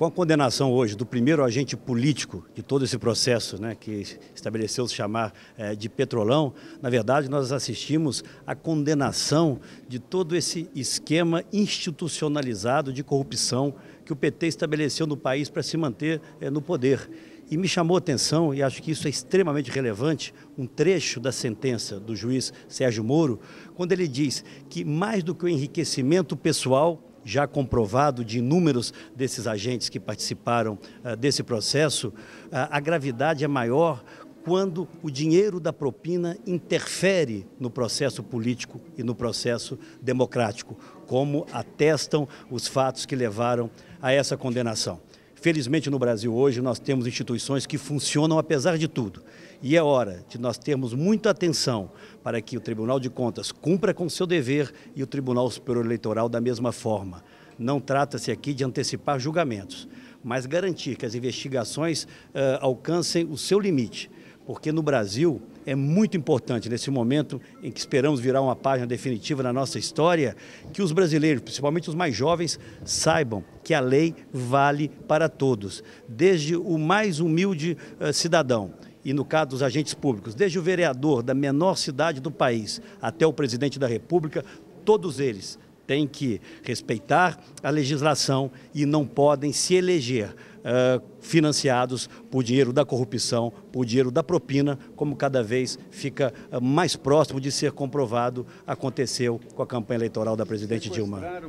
Com a condenação hoje do primeiro agente político de todo esse processo, né, que estabeleceu-se chamar é, de Petrolão, na verdade nós assistimos à condenação de todo esse esquema institucionalizado de corrupção que o PT estabeleceu no país para se manter é, no poder. E me chamou a atenção, e acho que isso é extremamente relevante, um trecho da sentença do juiz Sérgio Moro, quando ele diz que mais do que o enriquecimento pessoal, já comprovado de inúmeros desses agentes que participaram eh, desse processo, eh, a gravidade é maior quando o dinheiro da propina interfere no processo político e no processo democrático, como atestam os fatos que levaram a essa condenação. Felizmente no Brasil hoje nós temos instituições que funcionam apesar de tudo. E é hora de nós termos muita atenção para que o Tribunal de Contas cumpra com seu dever e o Tribunal Superior Eleitoral da mesma forma. Não trata-se aqui de antecipar julgamentos, mas garantir que as investigações uh, alcancem o seu limite. Porque no Brasil é muito importante, nesse momento em que esperamos virar uma página definitiva na nossa história, que os brasileiros, principalmente os mais jovens, saibam que a lei vale para todos, desde o mais humilde eh, cidadão e no caso dos agentes públicos, desde o vereador da menor cidade do país até o presidente da República, todos eles têm que respeitar a legislação e não podem se eleger uh, financiados por dinheiro da corrupção, por dinheiro da propina, como cada vez fica eh, mais próximo de ser comprovado aconteceu com a campanha eleitoral da presidente Dilma.